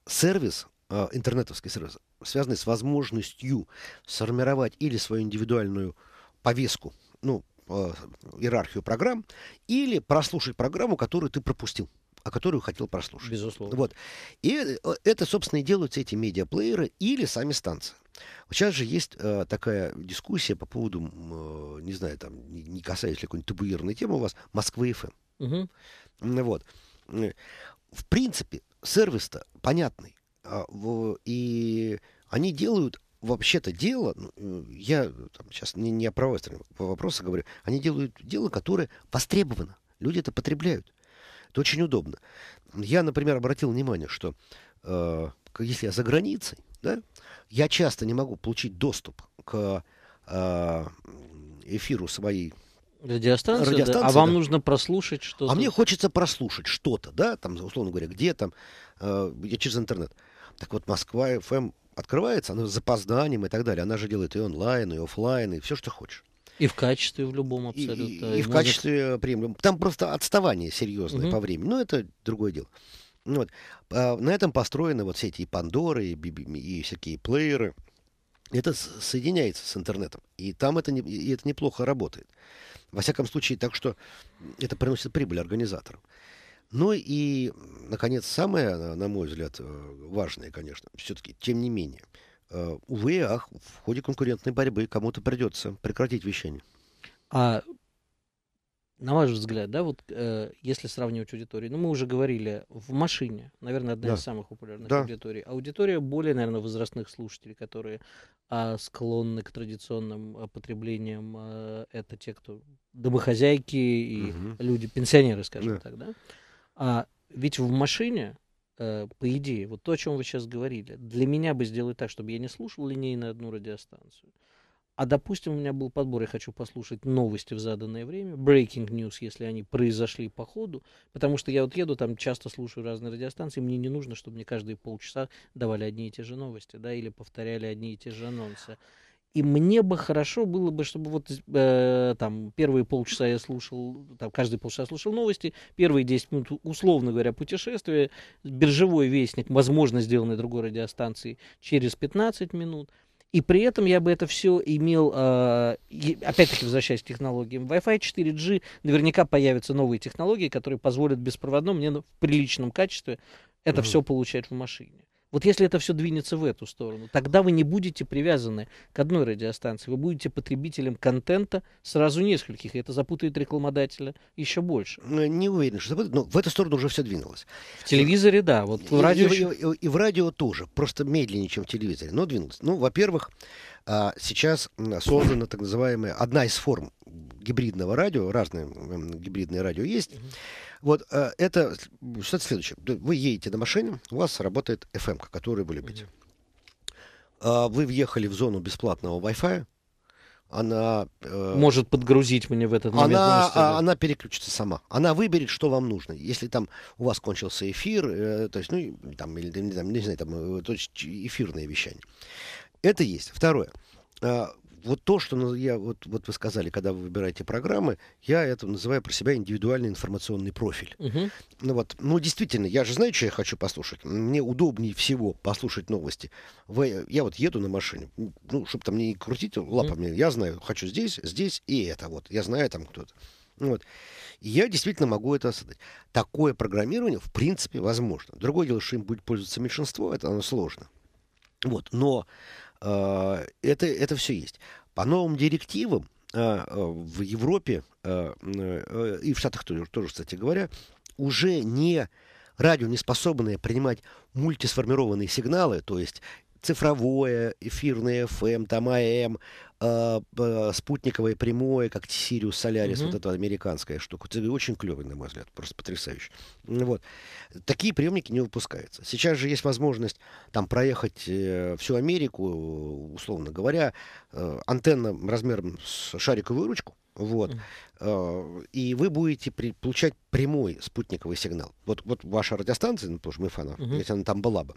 сервис, а, интернетовский сервис, связанный с возможностью сформировать или свою индивидуальную повестку, ну, а, иерархию программ, или прослушать программу, которую ты пропустил о а которую хотел прослушать. Безусловно. Вот. И э, это, собственно, и делают эти медиаплееры или сами станции. Сейчас же есть э, такая дискуссия по поводу, э, не знаю, там, не, не касаясь ли какой-нибудь табуированной темы у вас, Москвы ФМ. Эм». Угу. Вот в принципе, сервис-то понятный. А, и они делают вообще-то дело, ну, я там, сейчас не, не о правовой стороне вопроса говорю, они делают дело, которое востребовано. Люди это потребляют. Это очень удобно. Я, например, обратил внимание, что э, если я за границей, да, я часто не могу получить доступ к э, эфиру своей Радиостанция, радиостанция да. А да. вам нужно прослушать что-то? А мне хочется прослушать что-то, да, там, условно говоря, где там, э, я через интернет. Так вот, Москва FM эм» открывается, она с запозданием и так далее. Она же делает и онлайн, и офлайн, и все, что хочешь. И в качестве в любом абсолютно. И, и, и музыка. в качестве приемлемом. Там просто отставание серьезное угу. по времени. Но это другое дело. Ну вот. А, на этом построены вот все эти и Пандоры, и, и, и всякие плееры это соединяется с интернетом. И там это, не, и это неплохо работает. Во всяком случае, так что это приносит прибыль организаторам. Ну и, наконец, самое, на мой взгляд, э, важное, конечно, все-таки, тем не менее, увы, э, ах, в ходе конкурентной борьбы кому-то придется прекратить вещание. А на ваш взгляд, да, вот э, если сравнивать аудитории, ну мы уже говорили в машине, наверное, одна да. из самых популярных да. аудиторий. Аудитория более, наверное, возрастных слушателей, которые э, склонны к традиционным э, потреблениям, э, это те, кто домохозяйки и угу. люди, пенсионеры, скажем да. так, да. А ведь в машине, э, по идее, вот то, о чем вы сейчас говорили, для меня бы сделать так, чтобы я не слушал линейно одну радиостанцию а допустим, у меня был подбор, я хочу послушать новости в заданное время, breaking news, если они произошли по ходу, потому что я вот еду, там часто слушаю разные радиостанции, мне не нужно, чтобы мне каждые полчаса давали одни и те же новости, да, или повторяли одни и те же анонсы. И мне бы хорошо было бы, чтобы вот э, там первые полчаса я слушал, там каждые полчаса слушал новости, первые 10 минут, условно говоря, путешествие, биржевой вестник, возможно, сделанный другой радиостанцией через 15 минут – и при этом я бы это все имел, а, опять-таки возвращаясь к технологиям, Wi-Fi 4G, наверняка появятся новые технологии, которые позволят беспроводно мне ну, в приличном качестве это угу. все получать в машине. Вот если это все двинется в эту сторону, тогда вы не будете привязаны к одной радиостанции, вы будете потребителем контента сразу нескольких, и это запутает рекламодателя еще больше. Э, не уверен, что запутает, но в эту сторону уже все двинулось. В телевизоре, да, вот в радио... И, и, и в радио тоже, просто медленнее, чем в телевизоре, но двинулось. Ну, во-первых, а, сейчас создана так называемая, одна из форм гибридного радио, разные гибридные радио есть, вот э, это ситуация следующая. Вы едете на машине, у вас работает FM, которую вы любите. А, вы въехали в зону бесплатного Wi-Fi, она... Э, Может подгрузить мне в этот момент. Она, а, она переключится сама. Она выберет, что вам нужно. Если там у вас кончился эфир, э, то есть, ну, там, или, там, не знаю, там, то есть эфирное вещание. Это есть. Второе. А, вот то, что я, вот, вот вы сказали, когда вы выбираете программы, я это называю про себя индивидуальный информационный профиль. Угу. Ну вот, ну действительно, я же знаю, что я хочу послушать. Мне удобнее всего послушать новости. Я вот еду на машине, ну, чтобы там не крутить лапами, угу. я знаю, хочу здесь, здесь и это вот. Я знаю там кто-то. Ну вот. И я действительно могу это осознать. Такое программирование, в принципе, возможно. Другое дело, что им будет пользоваться меньшинство, это оно сложно. Вот. Но а, это, это все есть. По новым директивам а, а, в Европе и в Штатах тоже, кстати говоря, уже не радио не способное принимать мультисформированные сигналы, то есть цифровое, эфирное FM, эм, там АМ, эм, э, спутниковое прямое, как Сириус Солярис, вот эта американская штука. Это очень клевый, на мой взгляд, просто потрясающе. Ну вот. Такие приемники не выпускаются. Сейчас же есть возможность там проехать э, всю Америку, э, условно говоря, э, антенна размером с шариковую ручку, вот. Э, и вы будете при, получать прямой спутниковый сигнал. Вот, вот ваша радиостанция, ну, потому что мы фанат, mm-hmm. если она там была бы,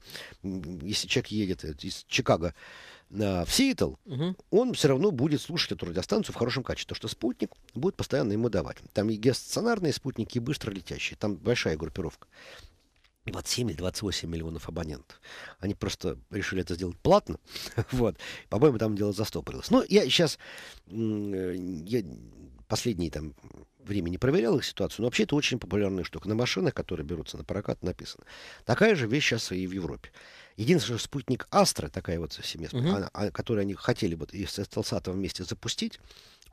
если человек едет э, из Чикаго э, в Сиэтл, mm-hmm. он все равно будет слушать эту радиостанцию в хорошем качестве, потому что спутник будет постоянно ему давать. Там и геостационарные спутники, и быстро летящие. Там большая группировка. 27 или 28 миллионов абонентов. Они просто решили это сделать платно. вот. По-моему, там дело застопорилось. Но я сейчас э, я последние там время не проверял их ситуацию, но вообще это очень популярная штука. На машинах, которые берутся на прокат, написано. Такая же вещь сейчас и в Европе. Единственное, что спутник Астра, такая вот совместная, угу. Uh а, а, который они хотели бы и с Эстелсатом вместе запустить,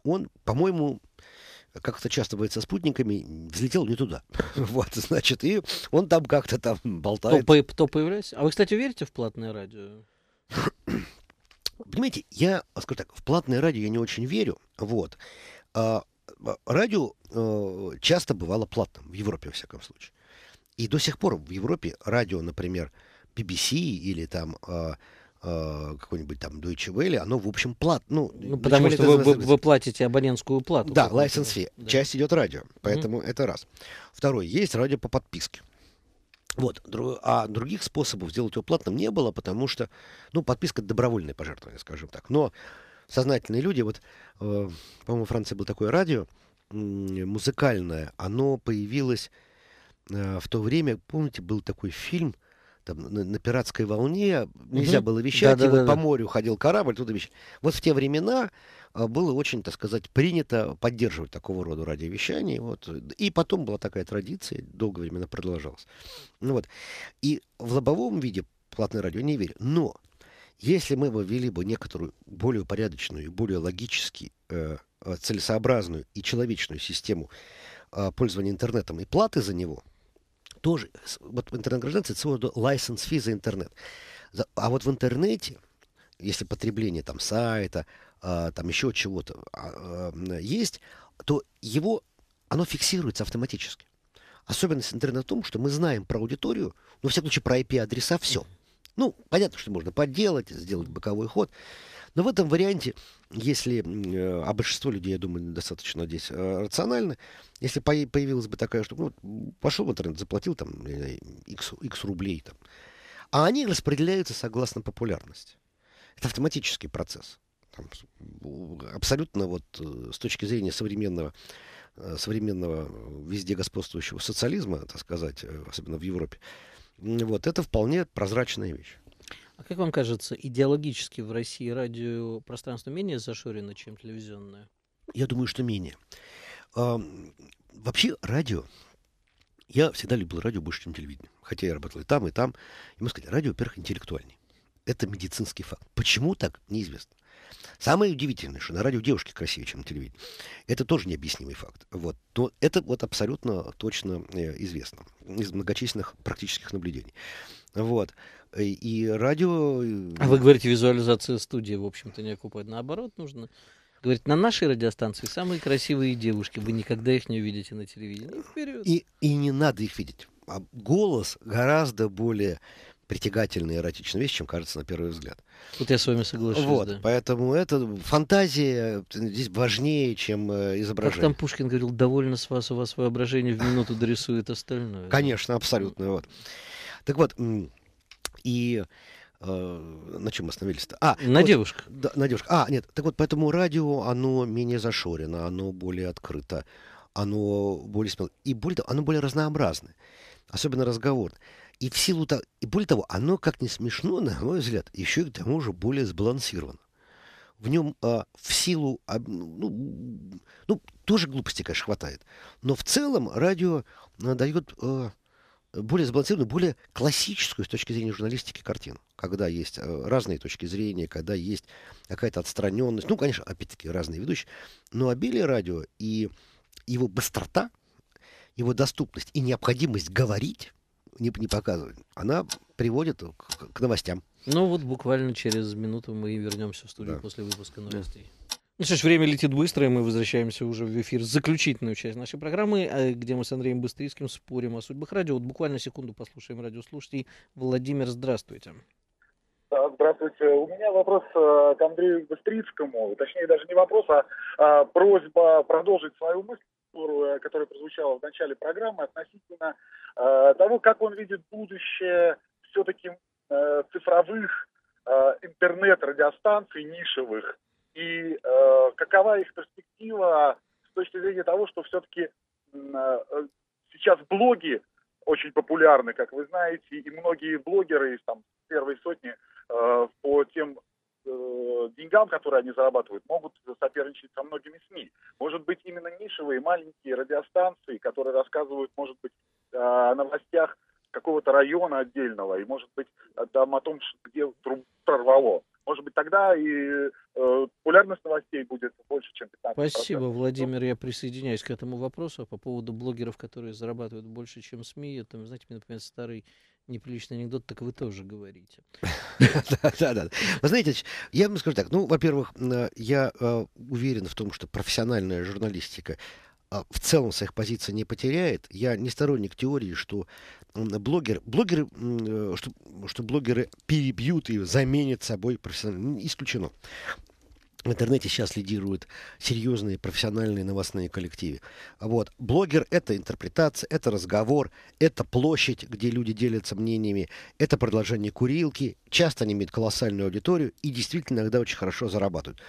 он, по-моему, как это часто бывает со спутниками, взлетел не туда. вот, значит, и он там как-то там болтает. То, то появляется. А вы, кстати, верите в платное радио? Понимаете, я, а скажу так, в платное радио я не очень верю. Вот. А, а, радио э, часто бывало платным, в Европе, во всяком случае. И до сих пор в Европе радио, например, BBC или там э, Э, какой-нибудь там Deutsche Welle, оно, в общем, плат. Ну, ну потому что вы, вы, вы платите абонентскую плату. Да, license fee. Да. Часть идет радио, поэтому mm-hmm. это раз. Второе, есть радио по подписке. Вот, а других способов сделать его платным не было, потому что, ну, подписка добровольное пожертвование, скажем так. Но сознательные люди, вот, э, по-моему, в Франции было такое радио э, музыкальное, оно появилось э, в то время, помните, был такой фильм – там, на, на пиратской волне, нельзя угу. было вещать, да, и да, вот да, по да. морю ходил корабль, туда вещать. Вот в те времена а, было очень, так сказать, принято поддерживать такого рода радиовещание. Вот. И потом была такая традиция, долгое время она продолжалась. Ну, вот. И в лобовом виде платное радио не верю. Но если мы бы ввели бы некоторую более порядочную более логически э, э целесообразную и человечную систему э, пользования интернетом и платы за него – тоже, вот интернет-гражданство, это своего рода license fee за интернет. А вот в интернете, если потребление там сайта, а, там еще чего-то а, а, есть, то его, оно фиксируется автоматически. Особенность интернета в том, что мы знаем про аудиторию, но в всяком случае, про IP-адреса все. Ну, понятно, что можно подделать, сделать боковой ход. Но в этом варианте, если, э, а большинство людей, я думаю, достаточно здесь э, рационально, если появилась бы такая штука, ну, пошел в интернет, заплатил там x, x рублей там, а они распределяются согласно популярности. Это автоматический процесс. Там, абсолютно вот э, с точки зрения современного современного везде господствующего социализма, так сказать, особенно в Европе, вот, это вполне прозрачная вещь. А как вам кажется, идеологически в России радиопространство менее зашорено, чем телевизионное? Я думаю, что менее. А, вообще радио, я всегда любил радио больше, чем телевидение. Хотя я работал и там, и там. И мы сказать, радио, во-первых, интеллектуальнее. Это медицинский факт. Почему так, неизвестно. Самое удивительное, что на радио девушки красивее, чем на телевидении. Это тоже необъяснимый факт. Вот. Но это вот абсолютно точно э, известно из многочисленных практических наблюдений. Вот. И радио... А вы говорите, визуализация студии, в общем-то, не окупает. Наоборот, нужно... Говорит, на нашей радиостанции самые красивые девушки. Вы никогда их не увидите на телевидении. Вперед. И, и не надо их видеть. А голос гораздо более притягательная эротичная вещь, чем кажется на первый взгляд. Тут я с вами соглашусь. Вот, да. поэтому это фантазия здесь важнее, чем э, изображение. Как там Пушкин говорил, довольно с вас, у вас воображение в минуту дорисует остальное. Конечно, абсолютно. Вот. Так вот, и э, на чем остановились-то? А, на вот, девушках. Да, на девушках. А, нет, так вот, поэтому радио, оно менее зашорено, оно более открыто, оно более смело. И более того, оно более разнообразное, особенно разговор. И в силу того, и более того, оно, как не смешно, на мой взгляд, еще и к тому же более сбалансировано в нем э, а, в силу, э, ну, ну, тоже глупости, конечно, хватает. Но в целом радио э, дает э, более сбалансированную, более классическую с точки зрения журналистики картину, когда есть э, разные точки зрения, когда есть какая-то отстраненность, ну, конечно, опять-таки разные ведущие, но обилие радио и его быстрота, его доступность и необходимость говорить, не, не показывать, она приводит к, к новостям. Ну вот буквально через минуту мы вернемся в студию да. после выпуска новостей. Да. Ну что ж, время летит быстро, и мы возвращаемся уже в эфир. Заключительную часть нашей программы, э, где мы с Андреем Быстрицким спорим о судьбах радио. Вот буквально секунду послушаем радиослушателей. Владимир, здравствуйте. Здравствуйте. У меня вопрос э, к Андрею Быстрицкому. Точнее, даже не вопрос, а, а просьба продолжить свою мысль э, которая прозвучала в начале программы относительно того, как он видит будущее все-таки цифровых интернет-радиостанций нишевых и э, какова их перспектива с точки зрения того, что все-таки э, сейчас блоги очень популярны, как вы знаете, и многие блогеры из там, первой сотни э, по тем э, деньгам, которые они зарабатывают, могут соперничать со многими СМИ. Может быть, именно нишевые маленькие радиостанции, которые рассказывают, может быть, э, о новостях какого-то района отдельного, и, может быть, там о том, где прорвало. Может быть, тогда и э, популярность новостей будет больше, чем 15%. Спасибо, Владимир. Я присоединяюсь к этому вопросу. по поводу блогеров, которые зарабатывают больше, чем СМИ, это, знаете, мне напоминает старый неприличный анекдот, так вы тоже говорите. Да-да-да. Вы знаете, я вам скажу так. Ну, во-первых, э, я э, уверен в том, что профессиональная журналистика а, в целом своих позиций не потеряет. Я не сторонник теории, что блогер, блогеры, э, что, что блогеры перебьют и заменят собой профессионально. Исключено в интернете сейчас лидируют серьезные профессиональные новостные коллективы. Вот. Блогер – это интерпретация, это разговор, это площадь, где люди делятся мнениями, это продолжение курилки. Часто они имеют колоссальную аудиторию и действительно иногда очень хорошо зарабатывают.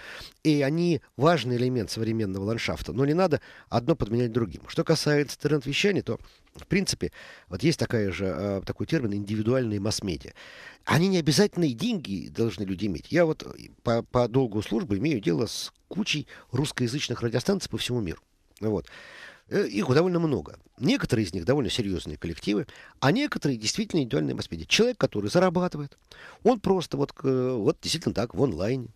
И они важный элемент современного ландшафта. Но не надо одно подменять другим. Что касается интернет-вещаний, то в принципе, вот есть такая же, а, такой термин индивидуальные масс-медиа. Они не обязательно и деньги должны люди иметь. Я вот э, по, по долгу службы имею дело с кучей русскоязычных радиостанций по всему миру. Вот. Э, их довольно много. Некоторые из них довольно серьезные коллективы, а некоторые действительно индивидуальные масс-медиа. Человек, который зарабатывает, он просто вот, вот действительно так в онлайне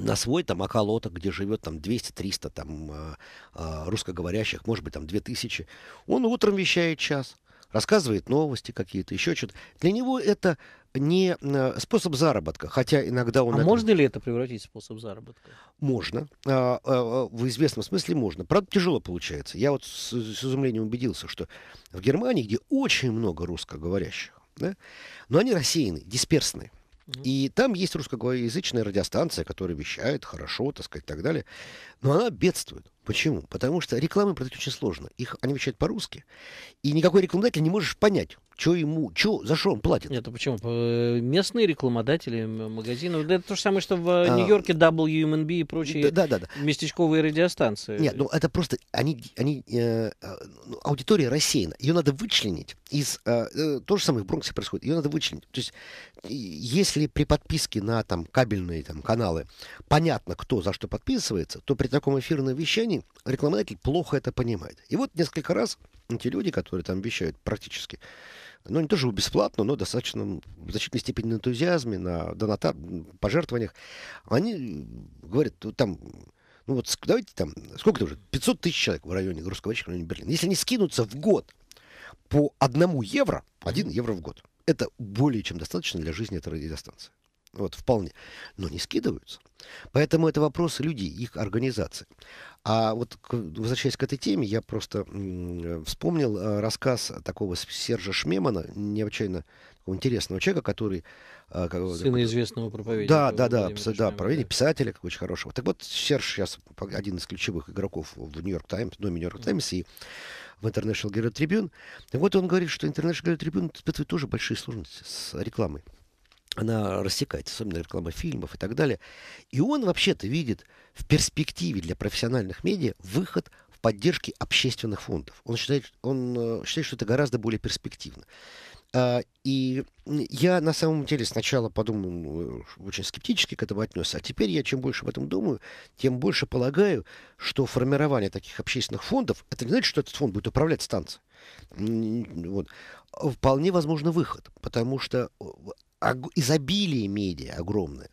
на свой там околоток, где живет там 200-300 там а, а, русскоговорящих, может быть там 2000, он утром вещает час, рассказывает новости какие-то, еще что-то. Для него это не а, способ заработка, хотя иногда он... А это... можно ли это превратить в способ заработка? Можно. В известном смысле можно. Правда, тяжело получается. Я вот с, с изумлением убедился, что в Германии, где очень много русскоговорящих, да, но они рассеяны, дисперсные. И там есть русскоязычная радиостанция, которая вещает хорошо, так сказать, и так далее. Но она бедствует. Почему? Потому что рекламы продать очень сложно. Их, они вещают по-русски. И никакой рекламодатель не можешь понять, что ему, что, за что он платит? Это а почему? Э, местные рекламодатели магазинов. Да это то же самое, что в э, а... Нью-Йорке WMNB и прочие да, да, да. местечковые радиостанции. Нет, ну это просто, они, они, э, ну, аудитория рассеяна. Ее надо вычленить из... Э, э, то же самое в Бронксе происходит. Ее надо вычленить. То есть, если при подписке на там, кабельные там, каналы понятно, кто за что подписывается, то при таком эфирном вещании рекламодатель плохо это понимает. И вот несколько раз эти люди, которые там вещают практически ну, не то чтобы бесплатно, но достаточно в значительной степени на энтузиазме, на доната, пожертвованиях. Они говорят, «Ну, там, ну вот давайте там, сколько там уже, 500 тысяч человек в районе русскоговорящих, в районе Берлина. Если они скинутся в год по одному евро, один евро в год, это более чем достаточно для жизни этой радиостанции. Вот, вполне. Но не скидываются. Поэтому это вопросы людей, их организации. А вот возвращаясь к этой теме, я просто э, вспомнил э, рассказ такого Сержа Шмемана, необычайно такого интересного человека, который... Э, Сына известного проповедника. Да, да, да, Владимира да, проповедник, писателя очень хорошего. Так вот, Серж сейчас один из ключевых игроков в Нью-Йорк Таймс, доме Нью-Йорк Таймс и в International Herald Tribune. И вот, он говорит, что International Herald Tribune испытывает тоже большие сложности с рекламой она рассекается, особенно реклама фильмов и так далее. И он вообще-то видит в перспективе для профессиональных медиа выход в поддержке общественных фондов. Он считает, он э, считает, что это гораздо более перспективно. А, и я на самом деле сначала подумал, э, очень скептически к этому отнесся, а теперь я чем больше об этом думаю, тем больше полагаю, что формирование таких общественных фондов, это не значит, что этот фонд будет управлять станцией. Вот. Вполне возможно выход, потому что э, изобилие медиа огромное.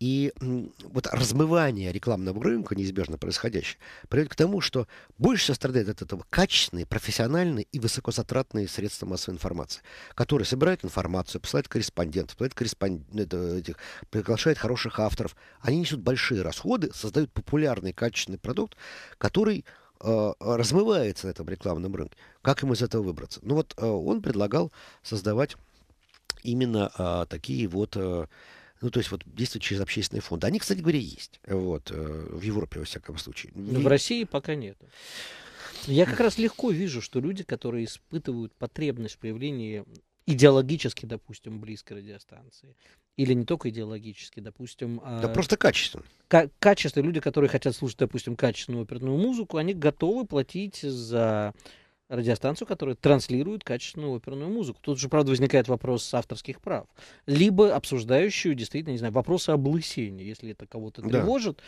И вот размывание рекламного рынка, неизбежно происходящее, приводит к тому, что больше всего страдают от этого качественные, профессиональные и высокозатратные средства массовой информации, которые собирают информацию, посылают корреспондентов, посылают корреспондент, ну, приглашают хороших авторов. Они несут большие расходы, создают популярный, качественный продукт, который э, размывается на этом рекламном рынке. Как им из этого выбраться? Ну вот э, он предлагал создавать именно а, такие вот, а, ну, то есть вот действуют через общественные фонды. Они, кстати говоря, есть, вот, э, в Европе, во всяком случае. Но ну, в России пока нет. Я как раз легко вижу, что люди, которые испытывают потребность проявления идеологически, допустим, близкой радиостанции, или не только идеологически, допустим... А, да а... просто качественно. К- качество. Люди, которые хотят слушать, допустим, качественную оперную музыку, они готовы платить за радиостанцию, которая транслирует качественную оперную музыку. Тут же, правда, возникает вопрос авторских прав. Либо обсуждающую, действительно, не знаю, вопросы облысения. если это кого-то да. тревожит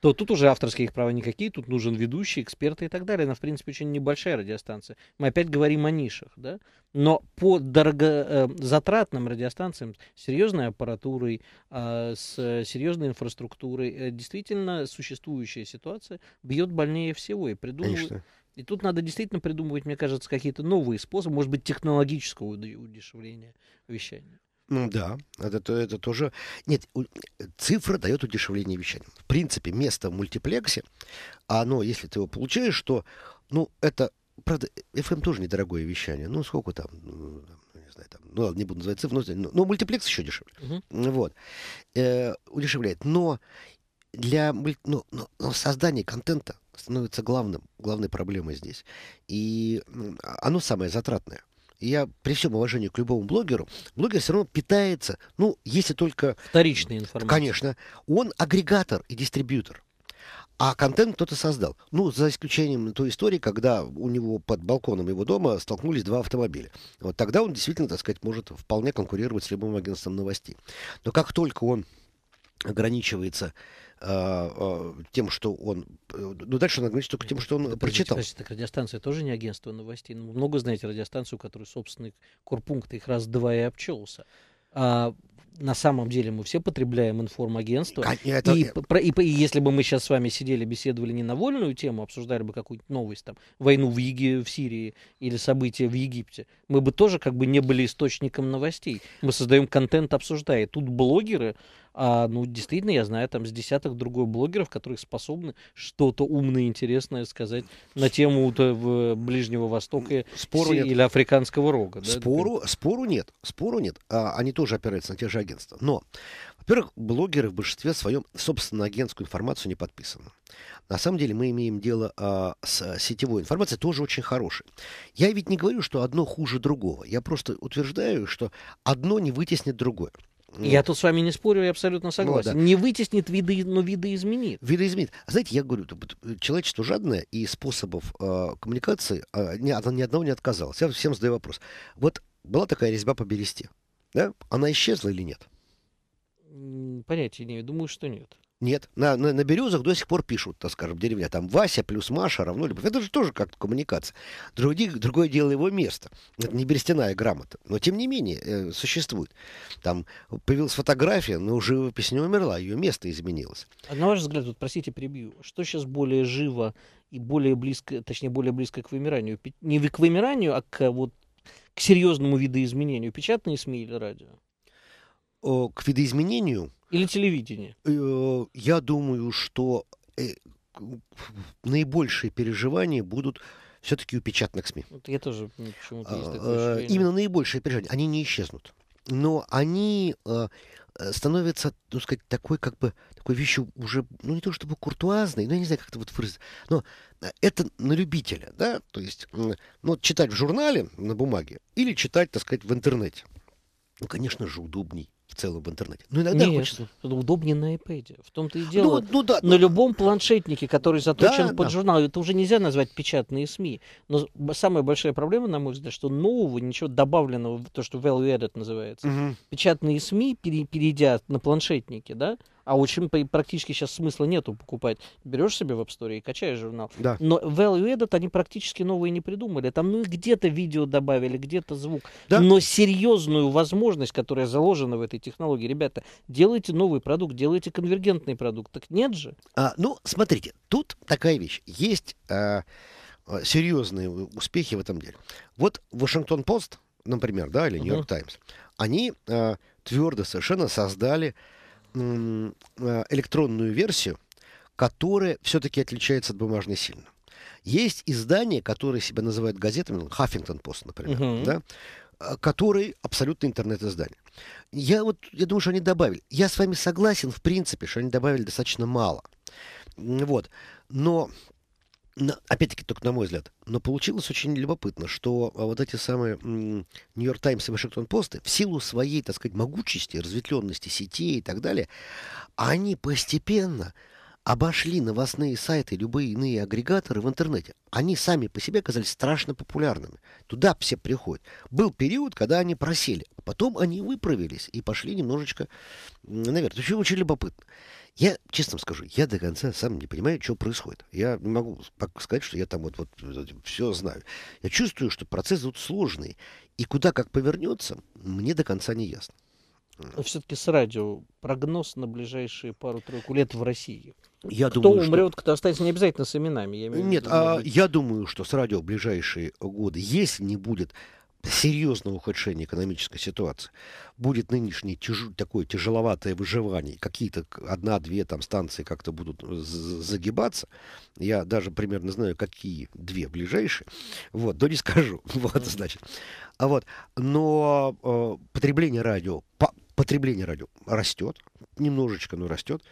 то тут уже авторские их права никакие, тут нужен ведущий, эксперты и так далее. Она, в принципе, очень небольшая радиостанция. Мы опять говорим о нишах, да? Но по дорогозатратным э, радиостанциям, с серьезной аппаратурой, э, с серьезной инфраструктурой, э, действительно существующая ситуация бьет больнее всего. И придумывают... Конечно и тут надо действительно придумывать, мне кажется, какие-то новые способы, может быть, технологического удешевления вещания. Ну да, это, это тоже... Нет, цифра дает удешевление вещания. В принципе, место в мультиплексе, оно, если ты его получаешь, то, ну, это... Правда, FM эм тоже недорогое вещание. Ну, сколько там, ну, ну не знаю, там, ну, не буду называть цифру, но, но мультиплекс еще дешевле. Угу. Вот. Э, удешевляет. Но для ну, ну, создания контента становится главным, главной проблемой здесь. И оно самое затратное. я при всем уважении к любому блогеру, блогер все равно питается, ну, если только... Вторичная информация. Конечно. Он агрегатор и дистрибьютор. А контент кто-то создал. Ну, за исключением той истории, когда у него под балконом его дома столкнулись два автомобиля. Вот тогда он действительно, так сказать, может вполне конкурировать с любым агентством новостей. Но как только он ограничивается Э, э, тем, что он... Э, ну, дальше он ограничен только тем, что он да, прочитал. Значит, так радиостанция тоже не агентство новостей. Ну, много знаете радиостанцию, у которой собственный корпункт их раз-два и обчелся. А на самом деле мы все потребляем информагентство. это... и, про, и, и если бы мы сейчас с вами сидели, беседовали не на вольную тему, обсуждали бы какую-нибудь новость, там, войну в Еге, в Сирии или события в Египте, мы бы тоже как бы не были источником новостей. Мы создаем контент, обсуждая. Тут блогеры а, ну, действительно, я знаю там с десяток другой блогеров, которые способны что-то умное, интересное сказать на тему то э, в Ближнего Востока спору нет. или Африканского рога. Спору, спору нет, спору нет. А, они тоже опираются на те же агентства. Но, во-первых, блогеры в большинстве своем, собственно, агентскую информацию не подписаны. На самом деле мы имеем дело а, с сетевой информацией, тоже очень хорошей. Я ведь не говорю, что одно хуже другого. Я просто утверждаю, что одно не вытеснит другое. Ну я тут с вами не спорю, я абсолютно ну согласен. Ну, да. Не вытеснит виды, но видоизменит. Видоизменит. А знаете, я говорю, э, человечество жадное и способов э, коммуникации э, ни, ни одного не отказалось. Я всем задаю вопрос. Вот была такая резьба по бересте. Да? Она исчезла или нет? Понятия не имею. Думаю, что нет. Нет, на, на, на березах до сих пор пишут, так скажем, деревня. Там Вася плюс Маша равно любовь. Это же тоже как-то коммуникация. Других, другое дело его место. Это не берестяная грамота. Но тем не менее э, существует. Там появилась фотография, но живопись не умерла, ее место изменилось. А на ваш взгляд, вот простите, перебью, что сейчас более живо и более близко, точнее, более близко к вымиранию? Не к вымиранию, а к вот к серьезному видоизменению. Печатные СМИ или радио? О, к видоизменению или телевидение? Э, я думаю, что э, наибольшие переживания будут все-таки у печатных СМИ. Вот я тоже почему-то есть а, такое э, Именно наибольшие переживания. Они не исчезнут. Но они становятся, ну сказать, такой, как бы, такой вещью уже, ну не то чтобы куртуазной, но я не знаю, как это вот выразить, но это на любителя, да, то есть, ну читать в журнале на бумаге или читать, так сказать, в интернете. Ну, конечно же, удобней в целом в интернете. Ну, иногда Нет, хочется. удобнее на iPad. В том-то и ну, дело. Ну, ну, да, на ну, любом планшетнике, который заточен да, под да. журнал, это уже нельзя назвать печатные СМИ. Но самая большая проблема, на мой взгляд, что нового, ничего добавленного, то, что value-added называется, угу. печатные СМИ, перейдя на планшетники, да, а очень практически сейчас смысла нету покупать. Берешь себе в App Store и качаешь журнал. Да. Но Value Added они практически новые не придумали. Там ну, где-то видео добавили, где-то звук. Да. Но серьезную возможность, которая заложена в этой технологии, ребята, делайте новый продукт, делайте конвергентный продукт. Так нет же? А, ну, смотрите, тут такая вещь. Есть а, серьезные успехи в этом деле. Вот Вашингтон Пост, например, да, или Нью-Йорк Таймс, они а, твердо совершенно создали Э, электронную версию, которая все-таки отличается от бумажной сильно. Есть издания, которые себя называют газетами, Хаффингтон ну, Пост, например, uh-huh. да, э, который абсолютно интернет издание. Я вот, я думаю, что они добавили. Я с вами согласен, в принципе, что они добавили достаточно мало. Вот. Но опять-таки, только на мой взгляд, но получилось очень любопытно, что а, вот эти самые Нью-Йорк Таймс и Вашингтон Посты в силу своей, так сказать, могучести, разветвленности сетей и так далее, они постепенно обошли новостные сайты, любые иные агрегаторы в интернете. Они сами по себе оказались страшно популярными. Туда все приходят. Был период, когда они просели. Потом они выправились и пошли немножечко наверх. Это очень, очень любопытно. Я, честно скажу, я до конца сам не понимаю, что происходит. Я не могу сказать, что я там вот, вот, вот все знаю. Я чувствую, что процесс тут сложный. И куда как повернется, мне до конца не ясно. А Все-таки с радио прогноз на ближайшие пару-тройку лет в России. Я кто думаю, умрет, что... кто останется, не обязательно с именами. Я Нет, виду, а, я думаю, что с радио в ближайшие годы, если не будет серьезного ухудшения экономической ситуации будет нынешнее тяж... такое тяжеловатое выживание, какие-то одна-две там станции как-то будут э, загибаться, я даже примерно знаю, какие две ближайшие, вот, да не скажу, вот, значит, а вот, но э, потребление радио, по, потребление радио растет, немножечко, но растет,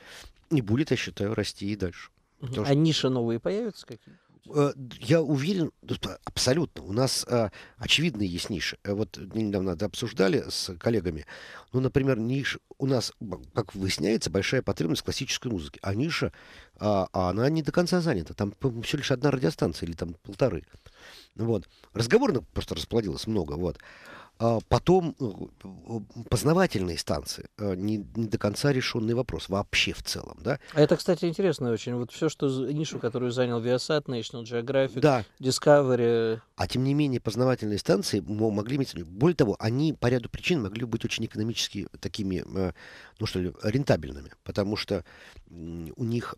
и будет, я считаю, расти и дальше. Потому а что... ниши новые появятся какие-то? Э, я уверен, ну, абсолютно, у нас э, очевидно есть Ниша. Э, вот недавно это обсуждали с коллегами. Ну, например, Ниша у нас, как выясняется, большая потребность классической музыки. А ниша, а, а она не до конца занята. Там все лишь одна радиостанция или там полторы. Вот. Разговорно просто расплодилось много. Вот. А потом э, э, познавательные станции. А, не, не до конца решенный вопрос вообще в целом. Да? А это, кстати, интересно очень. Вот все, что нишу, которую занял Viasat, National Geographic, да. Discovery. А тем не менее, познавательные станции могли иметь... Более того, они по ряду причин могли быть очень экономически такими, э, ну что ли, рентабельными. Потому что у них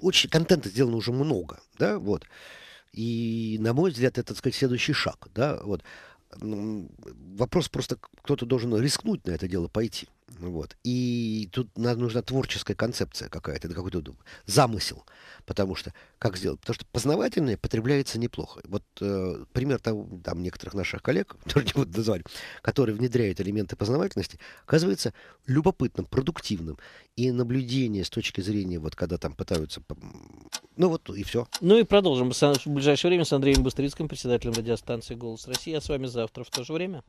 очень контента сделано уже много. Да? Вот. И, на мой взгляд, это, так сказать, следующий шаг. Да? Вот. Ну, вопрос просто, кто-то должен рискнуть на это дело пойти. Ну вот. И тут нужна творческая концепция какая-то, да какой-то замысел. Потому что, как сделать? Потому что познавательное потребляется неплохо. Вот э, пример того, там некоторых наших коллег, тоже не буду называть, которые внедряют элементы познавательности, оказывается любопытным, продуктивным. И наблюдение с точки зрения, вот когда там пытаются... Ну вот и все. Ну и продолжим. В ближайшее время с Андреем Быстрицким, председателем радиостанции «Голос России». А с вами завтра в то же время.